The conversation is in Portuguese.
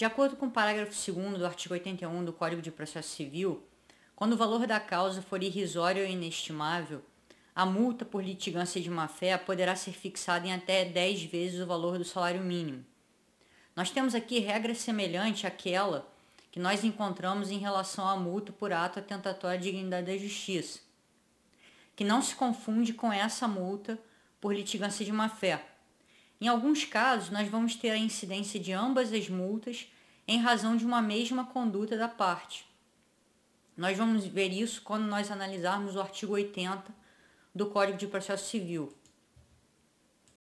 De acordo com o parágrafo 2 do artigo 81 do Código de Processo Civil, quando o valor da causa for irrisório ou inestimável, a multa por litigância de má-fé poderá ser fixada em até 10 vezes o valor do salário mínimo. Nós temos aqui regra semelhante àquela que nós encontramos em relação à multa por ato atentatório à dignidade da justiça, que não se confunde com essa multa por litigância de má-fé, em alguns casos, nós vamos ter a incidência de ambas as multas em razão de uma mesma conduta da parte. Nós vamos ver isso quando nós analisarmos o artigo 80 do Código de Processo Civil,